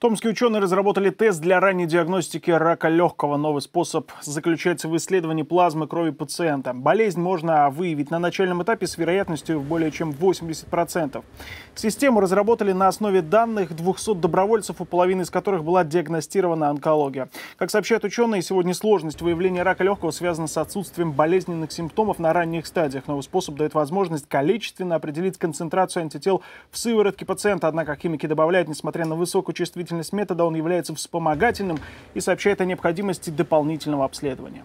Томские ученые разработали тест для ранней диагностики рака легкого. Новый способ заключается в исследовании плазмы крови пациента. Болезнь можно выявить на начальном этапе с вероятностью в более чем 80%. Систему разработали на основе данных 200 добровольцев, у половины из которых была диагностирована онкология. Как сообщают ученые, сегодня сложность выявления рака легкого связана с отсутствием болезненных симптомов на ранних стадиях. Новый способ дает возможность количественно определить концентрацию антител в сыворотке пациента. Однако химики добавляют, несмотря на высокую чувствительность последовательность метода он является вспомогательным и сообщает о необходимости дополнительного обследования.